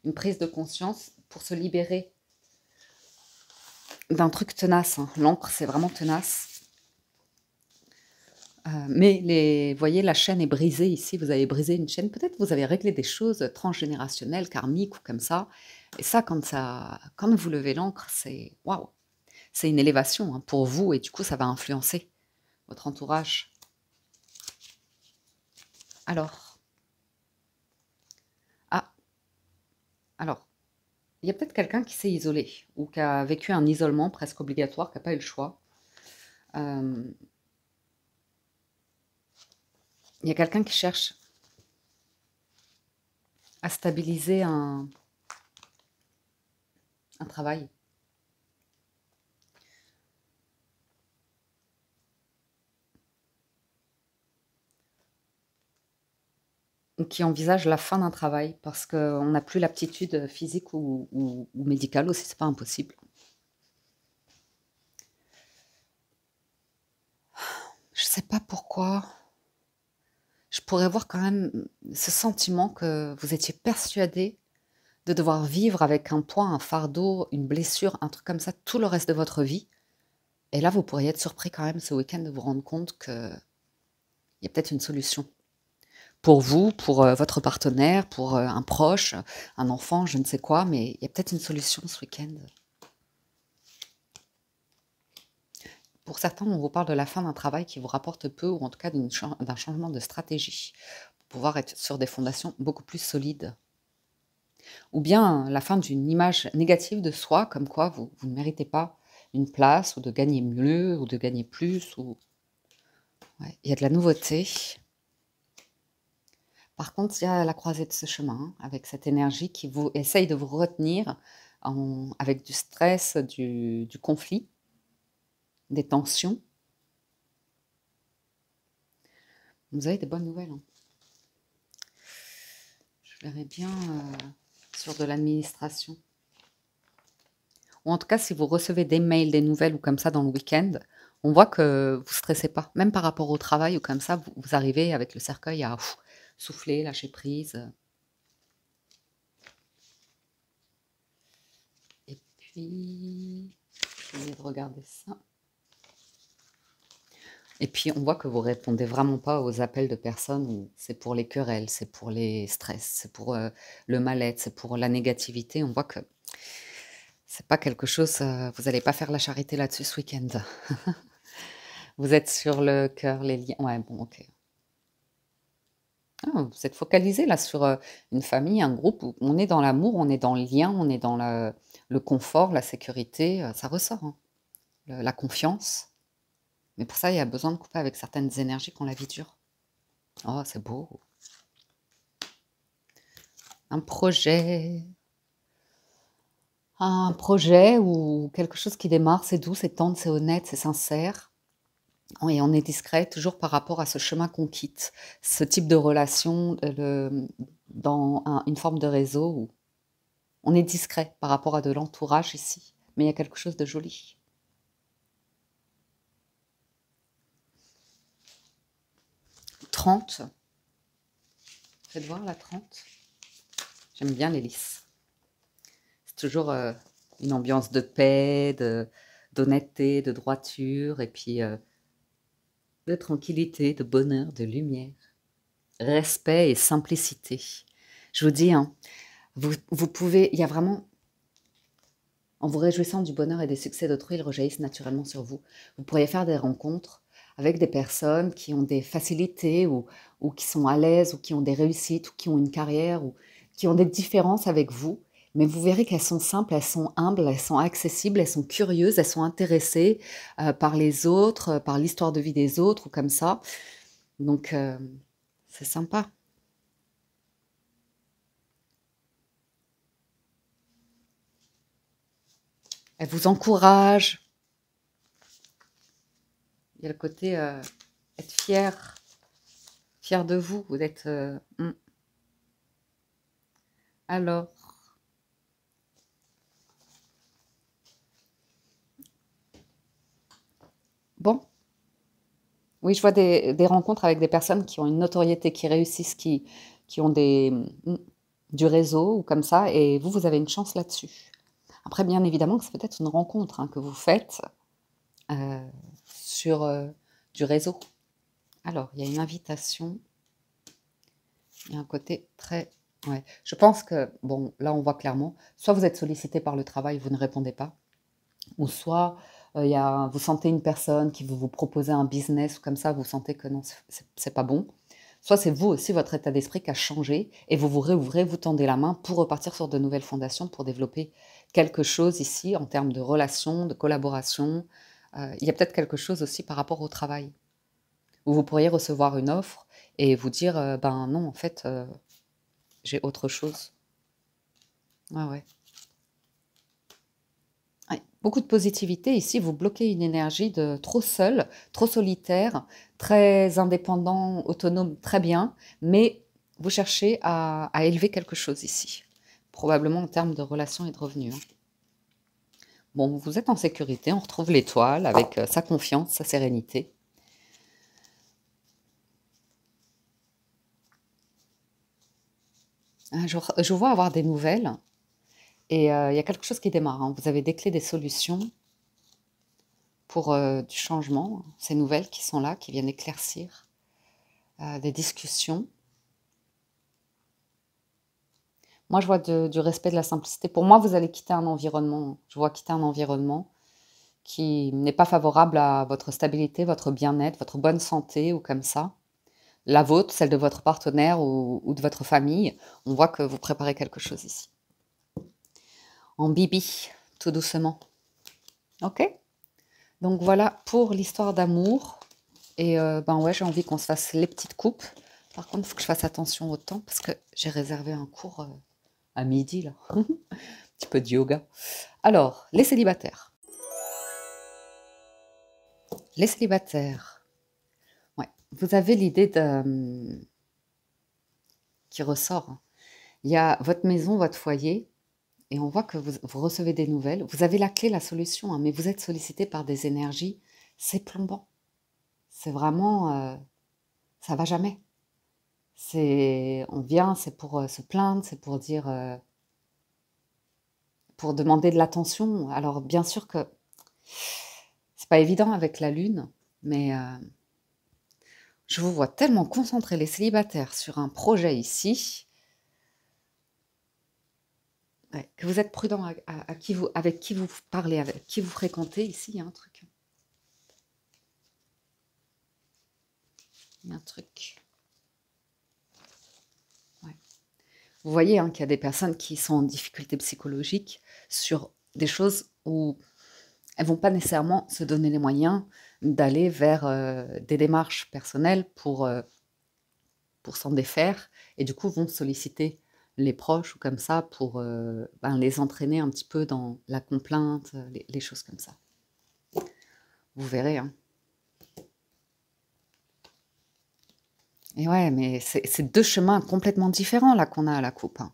[SPEAKER 1] une prise de conscience pour se libérer d'un truc tenace. Hein. L'encre c'est vraiment tenace. Euh, mais les, voyez, la chaîne est brisée ici. Vous avez brisé une chaîne. Peut-être vous avez réglé des choses transgénérationnelles, karmiques ou comme ça. Et ça, quand ça, quand vous levez l'encre, c'est waouh, c'est une élévation hein, pour vous. Et du coup, ça va influencer votre entourage. Alors, ah, alors, il y a peut-être quelqu'un qui s'est isolé ou qui a vécu un isolement presque obligatoire, qui n'a pas eu le choix. Euh, il y a quelqu'un qui cherche à stabiliser un, un travail. qui envisage la fin d'un travail parce qu'on n'a plus l'aptitude physique ou, ou, ou, médicale aussi, c'est pas impossible. Je sais pas pourquoi je pourrais voir quand même ce sentiment que vous étiez persuadé de devoir vivre avec un poids, un fardeau, une blessure, un truc comme ça tout le reste de votre vie. Et là, vous pourriez être surpris quand même ce week-end de vous rendre compte que y a peut-être une solution. Pour vous, pour euh, votre partenaire, pour euh, un proche, un enfant, je ne sais quoi, mais il y a peut-être une solution ce week-end. Pour certains, on vous parle de la fin d'un travail qui vous rapporte peu ou en tout cas d'un changement de stratégie pour pouvoir être sur des fondations beaucoup plus solides. Ou bien la fin d'une image négative de soi, comme quoi vous, ne méritez pas une place ou de gagner mieux ou de gagner plus. il y a de la nouveauté. Par contre, il y a la croisée de ce chemin, hein, avec cette énergie qui vous essaye de vous retenir avec du stress, du conflit des tensions. Vous avez des bonnes nouvelles. Hein. Je verrai bien euh, sur de l'administration. Ou en tout cas, si vous recevez des mails, des nouvelles ou comme ça dans le week-end, on voit que vous ne stressez pas. Même par rapport au travail ou comme ça, vous, arrivez avec le cercueil à souffler, lâcher prise. Et puis, je vais regarder ça. Et puis, on voit que vous répondez vraiment pas aux appels de personnes c'est pour les querelles, c'est pour les stress, c'est pour euh, le mal-être, c'est pour la négativité. On voit que c'est pas quelque chose. Euh, vous n'allez pas faire la charité là-dessus ce week-end. <laughs> vous êtes sur le cœur, les liens. Ouais, bon, ok. Ah, vous êtes focalisé là sur euh, une famille, un groupe. Où on est dans l'amour, on est dans le lien, on est dans le confort, la sécurité. ça ressort. Hein. la confiance. Mais pour ça, il y a besoin de couper avec certaines énergies qu'on la vie dure. Oh, c'est beau. Un projet. Un projet ou quelque chose qui démarre, c'est doux, c'est tendre, c'est honnête, c'est sincère. Et on est discret toujours par rapport à ce chemin qu'on quitte, ce type de relation euh, dans une forme de réseau où on est discret par rapport à de l'entourage ici. Mais il y a quelque chose de joli. 30. Faites voir la 30. J'aime bien les C'est toujours euh, une ambiance de paix, d'honnêteté, de, droiture, et puis euh, de tranquillité, de bonheur, de lumière. Respect et simplicité. Je vous dis, hein, vous, pouvez, il y a vraiment en vous réjouissant du bonheur et des succès d'autrui, ils rejaillissent naturellement sur vous. Vous pourriez faire des rencontres avec des personnes qui ont des facilités ou, qui sont à l'aise ou qui ont des réussites ou qui ont une carrière ou qui ont des différences avec vous. Mais vous verrez qu'elles sont simples, elles sont humbles, elles sont accessibles, elles sont curieuses, elles sont intéressées euh, par les autres, euh, par l'histoire de vie des autres ou comme ça. Donc, euh, c'est sympa. Elles vous encouragent. Il y a le côté euh, être fier, fier de vous, vous êtes... Euh, mm. Alors, bon, oui, je vois des, rencontres avec des personnes qui ont une notoriété, qui réussissent, qui, qui ont des, mm, du réseau ou comme ça, et vous, vous avez une chance là-dessus. Après, bien évidemment que c'est peut-être une rencontre hein, que vous faites. Euh, sur euh, du réseau. Alors, il y a une invitation. Il y a un côté très... Je pense que, bon, là, on voit clairement, soit vous êtes sollicité par le travail, vous ne répondez pas, ou soit euh, il y vous sentez une personne qui veut vous proposer un business, comme ça, vous sentez que non, c'est pas bon. Soit c'est vous aussi, votre état d'esprit qui a changé, et vous vous réouvrez, vous tendez la main pour repartir sur de nouvelles fondations, pour développer quelque chose ici en termes de relations, de collaboration, euh, il y a peut-être quelque chose aussi par rapport au travail. Où vous pourriez recevoir une offre et vous dire, euh, ben non, en fait, euh, j'ai autre chose. ouais. Beaucoup de positivité ici, vous bloquez une énergie de trop seul, trop solitaire, très indépendant, autonome, très bien, mais vous cherchez à, élever quelque chose ici, probablement en termes de relations et de revenus. Hein. Bon, vous êtes en sécurité, on retrouve l'étoile avec euh, sa confiance, sa sérénité. Ah, je, vois avoir des nouvelles et euh, il y a quelque chose qui démarre. Hein. Vous avez des clés, des solutions pour euh, du changement, ces nouvelles qui sont là, qui viennent éclaircir, des discussions. Moi, je vois du respect, de la simplicité. Pour moi, vous allez quitter un environnement. Je vois quitter un environnement qui n'est pas favorable à votre stabilité, votre bien-être, votre bonne santé ou comme ça. La vôtre, celle de votre partenaire ou, de votre famille. On voit que vous préparez quelque chose ici. En bibi, tout doucement. Ok Donc voilà pour l'histoire d'amour. Et euh, ben ouais, j'ai envie qu'on se fasse les petites coupes. Par contre, il faut que je fasse attention au temps parce que j'ai réservé un cours euh, à midi, là. un <laughs> petit peu de yoga. Alors, les célibataires. Les célibataires. Vous avez l'idée qui ressort. Hein. Il y a votre maison, votre foyer, et on voit que vous, recevez des nouvelles. Vous avez la clé, la solution, hein, mais vous êtes sollicité par des énergies. C'est plombant. C'est vraiment... Euh, ça va jamais. C'est, on vient, c'est pour euh, se plaindre, c'est pour dire, euh, pour demander de l'attention. Alors bien sûr que c'est pas évident avec la lune, mais euh, je vous vois tellement concentrer les célibataires sur un projet ici que vous êtes prudent avec qui vous parlez, avec qui vous fréquentez ici. Il y a un truc. Il y a un truc. Vous voyez hein, qu'il y a des personnes qui sont en difficulté psychologique sur des choses où elles vont pas nécessairement se donner les moyens d'aller vers euh, des démarches personnelles pour, euh, pour s'en défaire et du coup vont solliciter les proches ou comme ça pour euh, ben, les entraîner un petit peu dans la complainte, les, choses comme ça. Vous verrez. Hein. Et ouais, mais c'est deux chemins complètement différents là qu'on a à la coupe. Hein.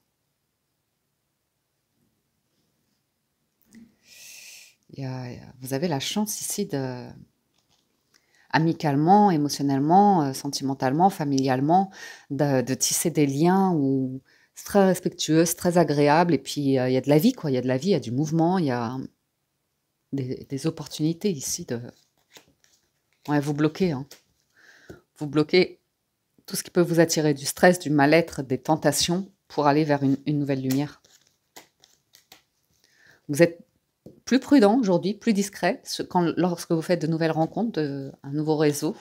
[SPEAKER 1] vous avez la chance ici de, amicalement, émotionnellement, euh, sentimentalement, familialement, de, tisser des liens où c'est très respectueux, très agréable, et puis euh, il y a de la vie, quoi. Il y a de la vie, il y a du mouvement, il y a des, opportunités ici de. Ouais, vous bloquez, hein. Vous bloquez tout ce qui peut vous attirer du stress, du mal-être, des tentations pour aller vers une, nouvelle lumière. Vous êtes plus prudent aujourd'hui, plus discret quand, lorsque vous faites de nouvelles rencontres, de, un nouveau réseau.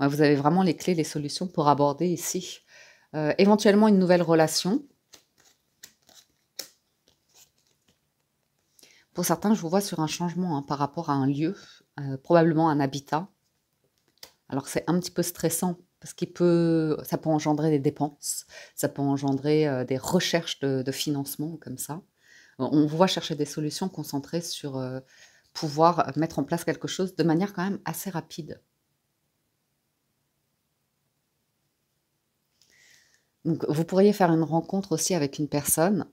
[SPEAKER 1] vous avez vraiment les clés, les solutions pour aborder ici euh, éventuellement une nouvelle relation. Pour certains, je vous vois sur un changement hein, par rapport à un lieu, euh, probablement un habitat. Alors c'est un petit peu stressant parce qu'il peut, ça peut engendrer des dépenses, ça peut engendrer euh, des recherches de, financement comme ça. On voit chercher des solutions concentrées sur euh, pouvoir mettre en place quelque chose de manière quand même assez rapide. Donc, vous pourriez faire une rencontre aussi avec une personne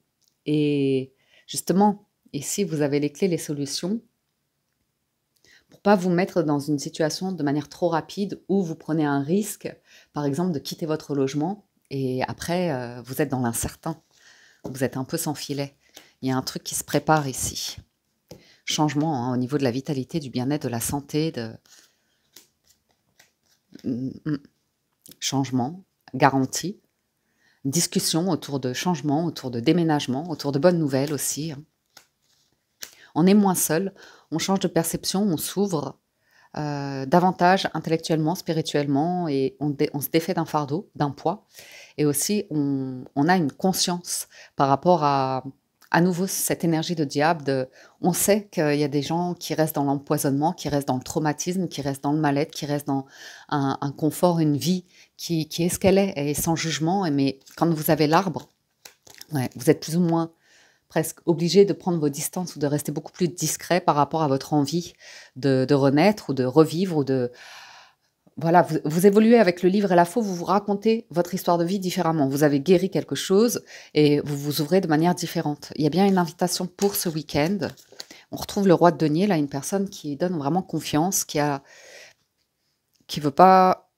[SPEAKER 1] et justement, ici, vous avez les clés, les solutions pas vous mettre dans une situation de manière trop rapide où vous prenez un risque, par exemple de quitter votre logement et après euh, vous êtes dans l'incertain, vous êtes un peu sans filet. Il y a un truc qui se prépare ici. Changement hein, au niveau de la vitalité, du bien-être, de la santé, de mmh, mmh. changement garantie. discussion autour de changement, autour de déménagement, autour de bonnes nouvelles aussi. Hein on est moins seul, on change de perception, on s'ouvre euh, davantage intellectuellement, spirituellement, et on, se défait d'un fardeau, d'un poids, et aussi on, a une conscience par rapport à à nouveau cette énergie de diable. on sait qu'il y a des gens qui restent dans l'empoisonnement, qui restent dans le traumatisme, qui restent dans le mal-être, qui restent dans un, confort, une vie qui, est ce qu'elle est, et sans jugement. mais quand vous avez l'arbre, vous êtes plus ou moins presque obligé de prendre vos distances ou de rester beaucoup plus discret par rapport à votre envie de, renaître ou de revivre ou de... Voilà, vous, évoluez avec le livre et la faux, vous vous racontez votre histoire de vie différemment. Vous avez guéri quelque chose et vous vous ouvrez de manière différente. Il y a bien une invitation pour ce week-end. On retrouve le roi de denier, là, une personne qui donne vraiment confiance, qui a, qui veut pas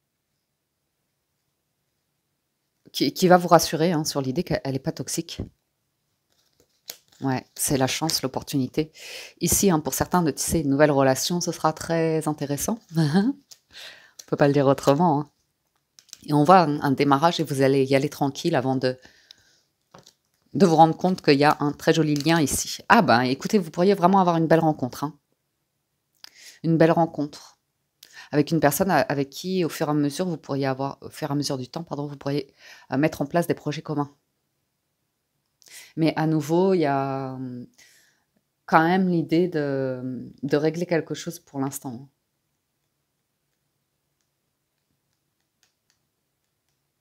[SPEAKER 1] qui, va vous rassurer hein, sur l'idée qu'elle n'est pas toxique. Ouais, c'est la chance, l'opportunité. Ici, hein, pour certains, de tisser une nouvelle relation, ce sera très intéressant. <laughs> on peut pas le dire autrement. Hein. Et on voit un, démarrage et vous allez y aller tranquille avant de, de vous rendre compte qu'il y a un très joli lien ici. Ah ben, écoutez, vous pourriez vraiment avoir une belle rencontre. Hein. Une belle rencontre avec une personne euh, avec qui, au fur et à mesure, vous pourriez avoir, au fur et à mesure du temps, pardon, vous pourriez euh, mettre en place des projets communs. Mais à nouveau, il y a hum, quand même l'idée de, régler quelque chose pour l'instant.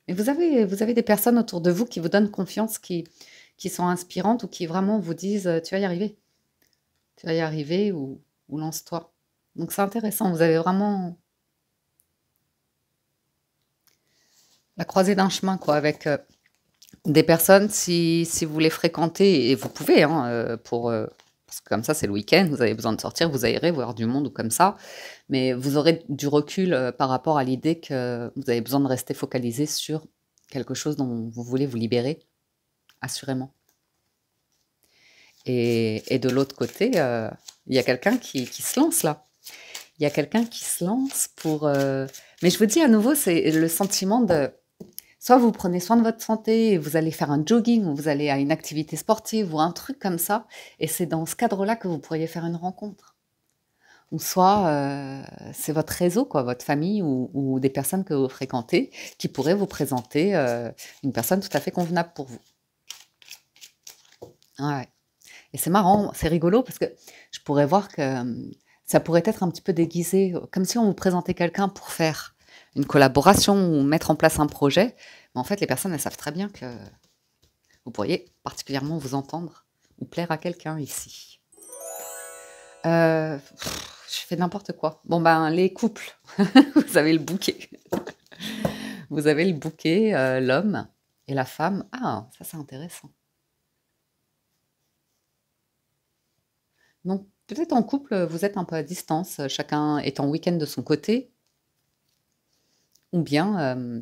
[SPEAKER 1] Et vous avez, vous avez des personnes autour de vous qui vous donnent confiance, qui, qui sont inspirantes ou qui vraiment vous disent euh, tu vas y arriver. Tu vas y arriver ou, lance-toi. Donc c'est intéressant, vous avez vraiment la croisée d'un chemin quoi avec euh, des personnes, si, vous les fréquentez, et vous pouvez, hein, euh, euh, parce que comme ça, c'est le week-end, vous avez besoin de sortir, vous aérez, voir du monde ou comme ça, mais vous aurez du recul euh, par rapport à l'idée que vous avez besoin de rester focalisé sur quelque chose dont vous voulez vous libérer, assurément. Et, de l'autre côté, il y a quelqu'un qui, se lance là. Il y a quelqu'un qui se lance pour... Mais je vous dis à nouveau, c'est le sentiment de Soit vous prenez soin de votre santé et vous allez faire un jogging ou vous allez à une activité sportive ou un truc comme ça, et c'est dans ce cadre-là que vous pourriez faire une rencontre. Ou soit euh, c'est votre réseau, quoi, votre famille ou, des personnes que vous fréquentez qui pourraient vous présenter euh, une personne tout à fait convenable pour vous. Ah et c'est marrant, c'est rigolo parce que je pourrais voir que euh, ça pourrait être un petit peu déguisé, comme si on vous présentait quelqu'un pour faire une collaboration ou mettre en place un projet. Mais en fait, les personnes, elles savent très bien que vous pourriez particulièrement vous entendre ou plaire à quelqu'un ici. Euh, je fais n'importe quoi. Bon, ben, les couples, <laughs> vous avez le bouquet. vous avez le bouquet, euh, l'homme et la femme. Ah, ça, c'est intéressant. Donc, peut-être en couple, vous êtes un peu à distance, chacun est en week-end de son côté, ou bien. Euh,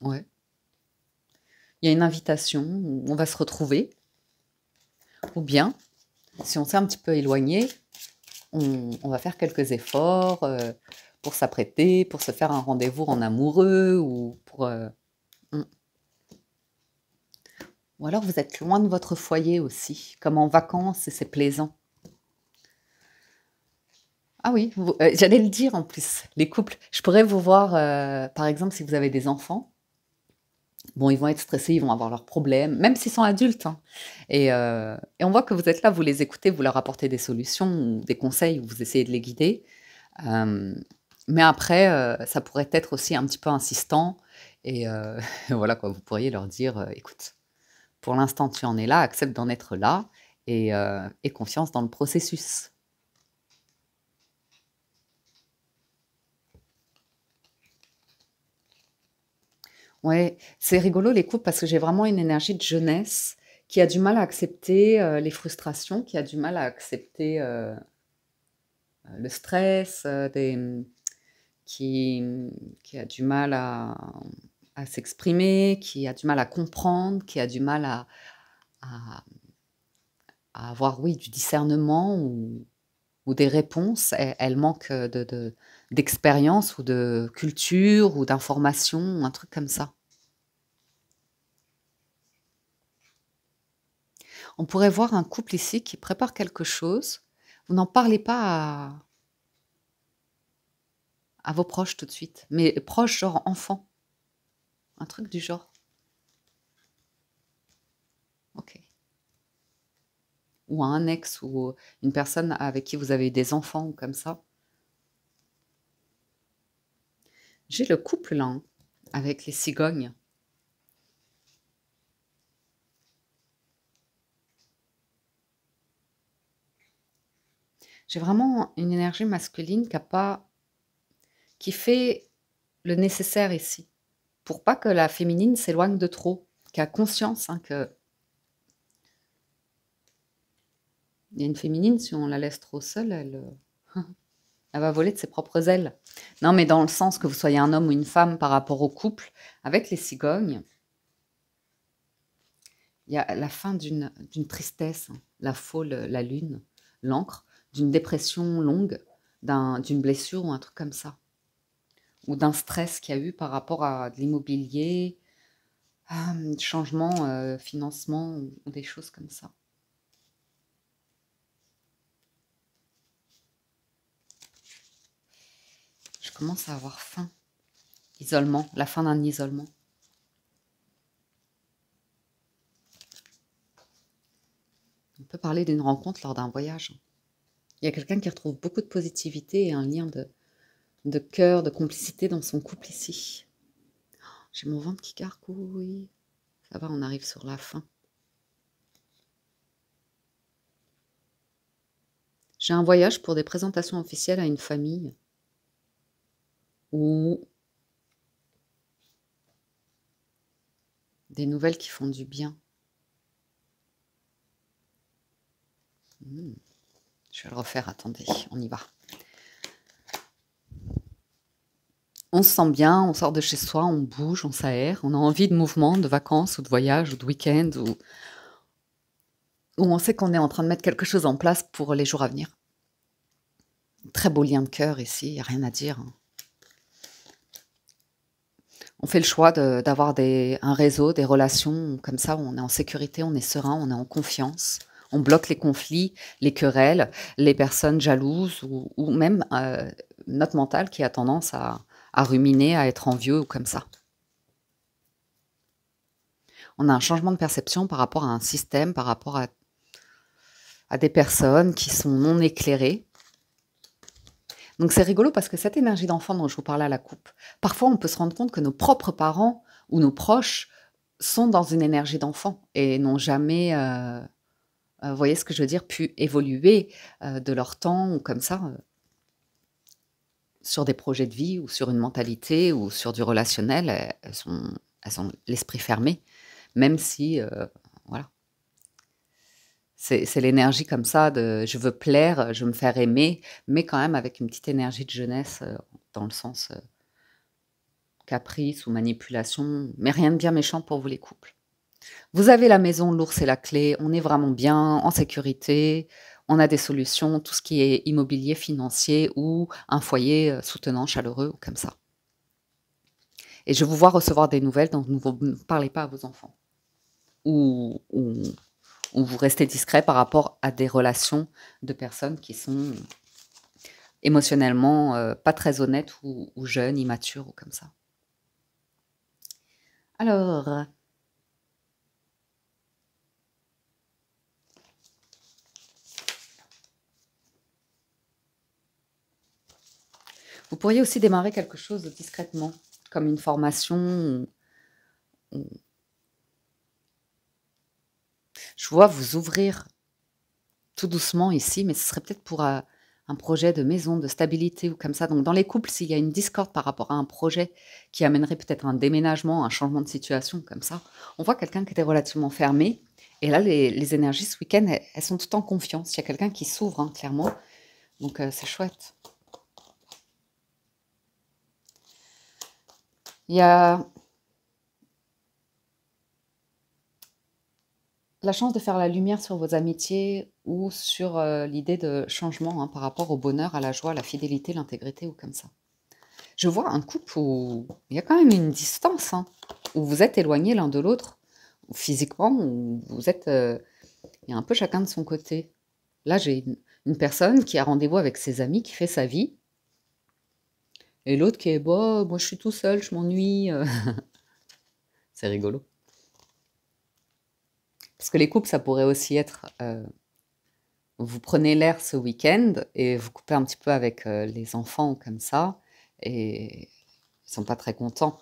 [SPEAKER 1] ouais. Il y a une invitation, on va se retrouver. Ou bien, si on s'est un petit peu éloigné, on, va faire quelques efforts euh, pour s'apprêter, pour se faire un rendez-vous en amoureux ou pour. Euh, hmm. Ou alors vous êtes loin de votre foyer aussi, comme en vacances et c'est plaisant. Ah oui, euh, j'allais le dire en plus, les couples. Je pourrais vous voir, euh, par exemple, si vous avez des enfants. Bon, ils vont être stressés, ils vont avoir leurs problèmes, même s'ils sont adultes. Hein. Euh, et, on voit que vous êtes là, vous les écoutez, vous leur apportez des solutions ou des conseils, vous essayez de les guider. mais après, ça pourrait être aussi un petit peu insistant. Et <laughs> voilà, quoi, vous pourriez leur dire, écoute, pour l'instant, tu en es là, accepte d'en être là et, et confiance dans le processus. Ouais, c'est rigolo les couples parce que j'ai vraiment une énergie de jeunesse qui a du mal à accepter euh, les frustrations, qui a du mal à accepter euh, euh, le stress, des, qui, a du mal à, s'exprimer, qui a du mal à comprendre, qui a du mal à, avoir oui, du discernement ou, des réponses. Elle, manque de d'expérience ou de culture ou d'information, un truc comme ça. On pourrait voir un couple ici qui prépare quelque chose. Vous n'en parlez pas à, vos proches tout de suite, mais proches genre enfants. Un truc du genre. Ok. Ou à un ex ou une personne avec qui vous avez eu des enfants ou comme ça. J'ai le couple là, hein, avec les cigognes. J'ai vraiment une énergie masculine qui a pas, qui fait le nécessaire ici, pour pas que la féminine s'éloigne de trop, qui a conscience hein, que il y a une féminine si on la laisse trop seule, euh, <laughs> elle, va voler de ses propres ailes. Non, mais dans le sens que vous soyez un homme ou une femme par rapport au couple, avec les cigognes, il y a la fin d'une tristesse, hein, la folle, la lune, l'encre d'une dépression longue, d'une blessure ou un truc comme ça. Ou d'un stress qu'il y a eu par rapport à de l'immobilier, euh, changement, euh, financement ou, ou des choses comme ça. Je commence à avoir faim. Isolement, la fin d'un isolement. On peut parler d'une rencontre lors d'un voyage. Il y a quelqu'un qui retrouve beaucoup de positivité et un lien de, de cœur, de complicité dans son couple ici. Oh, j'ai mon ventre qui carcouille. Ça va, on arrive sur la fin. J'ai un voyage pour des présentations officielles à une famille ou des nouvelles qui font du bien. Hmm. Je vais le refaire, attendez, on y va. On se sent bien, on sort de chez soi, on bouge, on s'aère, on a envie de mouvement, de vacances ou de voyage ou de week-end ou... on sait qu'on est en train de mettre quelque chose en place pour les jours à venir. Très beau lien de cœur ici, rien à dire. Hein. On fait le choix d'avoir un réseau, des relations comme ça on est en sécurité, on est serein, on est en confiance on bloque les conflits, les querelles, les personnes jalouses ou, même euh, notre mental qui a tendance à, ruminer, à être envieux ou comme ça. On a un changement de perception par rapport à un système, par rapport à, à des personnes qui sont non éclairées. Donc c'est rigolo parce que cette énergie d'enfant dont je vous parlais à la coupe, parfois on peut se rendre compte que nos propres parents ou nos proches sont dans une énergie d'enfant et n'ont jamais euh, euh, voyez ce que je veux dire, pu évoluer euh, de leur temps ou comme ça euh, sur des projets de vie ou sur une mentalité ou sur du relationnel, elles sont, ont l'esprit fermé, même si, voilà. C'est l'énergie comme ça de je veux plaire, je veux me faire aimer, mais quand même avec une petite énergie de jeunesse dans le sens caprice ou manipulation, mais rien de bien méchant pour vous les couples. Vous avez la maison, l'ours et la clé, on est vraiment bien, en sécurité, on a des solutions, tout ce qui est immobilier financier ou un foyer euh, soutenant, chaleureux ou comme ça. Et je vous vois recevoir des nouvelles, donc ne parlez pas à vos enfants. Ou, vous restez discret par rapport à des relations de personnes qui sont émotionnellement euh, pas très honnêtes ou jeunes, immatures ou comme ça. Alors, Vous pourriez aussi démarrer quelque chose discrètement, comme une formation. Je vois vous ouvrir tout doucement ici, mais ce serait peut-être pour euh, un, projet de maison, de stabilité ou comme ça. Donc dans les couples, s'il y a une discorde par rapport à un projet qui amènerait peut-être un déménagement, un changement de situation comme ça, on voit quelqu'un qui était relativement fermé. Et là, les, énergies ce week-end, elles, sont tout en confiance. Il y a quelqu'un qui s'ouvre, hein, clairement. Donc euh, c'est chouette. Il y a la chance de faire la lumière sur vos amitiés ou sur euh, l'idée de changement hein, par rapport au bonheur, à la joie, à la fidélité, l'intégrité ou comme ça. Je vois un couple où il y a quand même une distance, hein, où vous êtes éloignés l'un de l'autre, physiquement, où vous êtes euh, il y a un peu chacun de son côté. Là, j'ai une personne qui a rendez-vous avec ses amis, qui fait sa vie, et l'autre qui est, Bon, bah, moi je suis tout seul, je m'ennuie. Euh. <laughs> c'est rigolo. Parce que les couples, ça pourrait aussi être, euh, vous prenez l'air ce week-end et vous coupez un petit peu avec euh, les enfants comme ça, et ils sont pas très contents.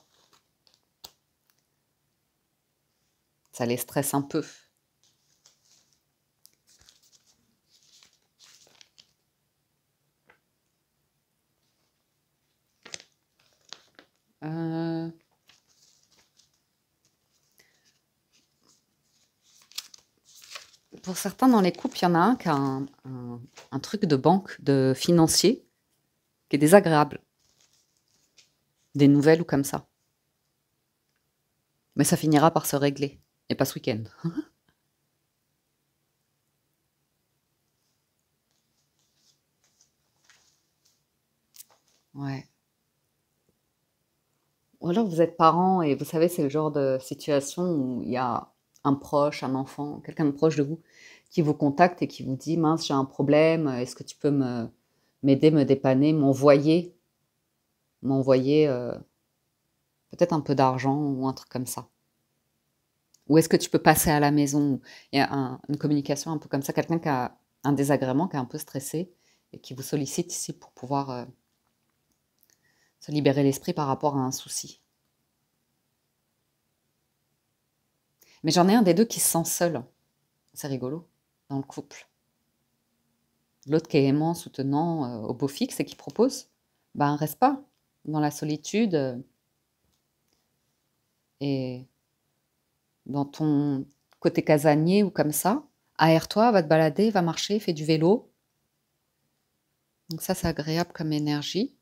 [SPEAKER 1] Ça les stresse un peu. Euh, pour certains dans les coupes, il y en a un qui a un, un truc de banque, de financier, qui est désagréable. Des nouvelles ou comme ça. Mais ça finira par se régler, et pas ce week-end. <laughs> ouais. Ou alors vous êtes parent et vous savez, c'est le genre de situation où il y a un proche, un enfant, quelqu'un de proche de vous qui vous contacte et qui vous dit mince j'ai un problème, est-ce que tu peux m'aider, me dépanner, m'envoyer, m'envoyer euh, peut-être un peu d'argent ou un truc comme ça. Ou est-ce que tu peux passer à la maison Il y a une communication un peu comme ça, quelqu'un qui a un désagrément, qui est un peu stressé et qui vous sollicite ici pour pouvoir euh, se libérer l'esprit par rapport à un souci. Mais j'en ai un des deux qui se sent seul. C'est rigolo, dans le couple. L'autre qui est aimant, soutenant, euh, au beau fixe et qui propose, ben reste pas dans la solitude euh, et dans ton côté casanier ou comme ça. Aère-toi, va te balader, va marcher, fais du vélo. Donc ça, c'est agréable comme énergie.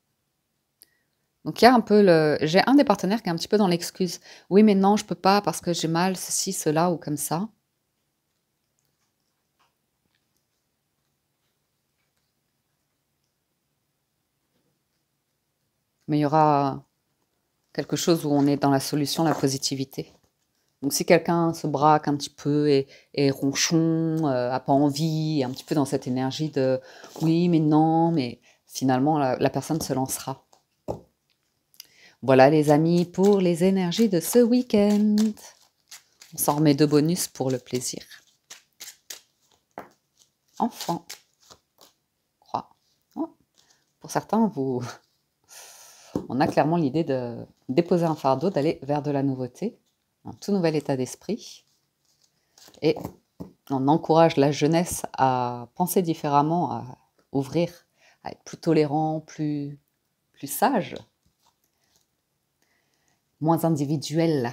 [SPEAKER 1] Donc il y a un peu le... J'ai un des partenaires qui est un petit peu dans l'excuse. Oui, mais non, je peux pas parce que j'ai mal, ceci, cela ou comme ça. Mais il y aura quelque chose où on est dans la solution, la positivité. Donc si quelqu'un se braque un petit peu et, ronchon, n'a euh, a pas envie, un petit peu dans cette énergie de oui mais non, mais finalement la personne se lancera. Voilà les amis pour les énergies de ce week-end. On s'en remet deux bonus pour le plaisir. Enfant. Croix. Oh. Pour certains, vous... <laughs> on a clairement l'idée de déposer un fardeau, d'aller vers de la nouveauté, un tout nouvel état d'esprit. Et on encourage la jeunesse à penser différemment, à ouvrir, à être plus tolérant, plus sage moins individuel,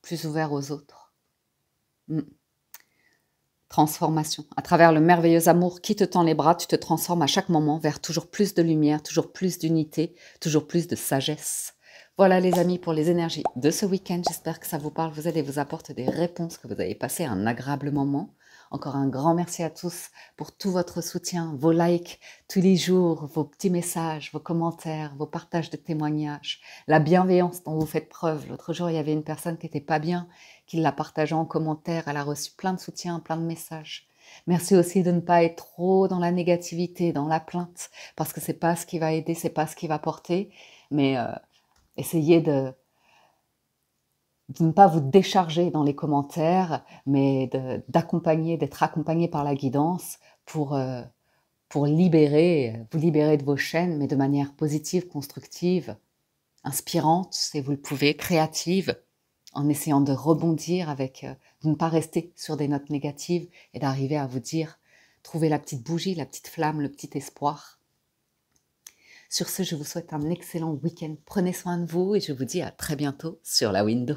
[SPEAKER 1] plus ouvert aux autres. Hmm. Transformation. À travers le merveilleux amour qui te tend les bras, tu te transformes à chaque moment vers toujours plus de lumière, toujours plus d'unité, toujours plus de sagesse. Voilà les amis pour les énergies de ce week-end. J'espère que ça vous parle, vous aide et vous apporte des réponses, que vous avez passé un agréable moment. Encore un grand merci à tous pour tout votre soutien, vos likes tous les jours, vos petits messages, vos commentaires, vos partages de témoignages, la bienveillance dont vous faites preuve. L'autre jour, il y avait une personne qui n'était pas bien, qui l'a partagée en commentaire, elle a reçu plein de soutien, plein de messages. Merci aussi de ne pas être trop dans la négativité, dans la plainte, parce que c'est pas ce qui va aider, c'est pas ce qui va porter. Mais euh, essayez de de ne pas vous décharger dans les commentaires, mais d'accompagner, d'être accompagné par la guidance pour, euh, pour libérer, vous libérer de vos chaînes, mais de manière positive, constructive, inspirante, si vous le pouvez, créative, en essayant de rebondir avec, euh, de ne pas rester sur des notes négatives et d'arriver à vous dire, trouver la petite bougie, la petite flamme, le petit espoir sur ce, je vous souhaite un excellent week-end. Prenez soin de vous et je vous dis à très bientôt sur la window.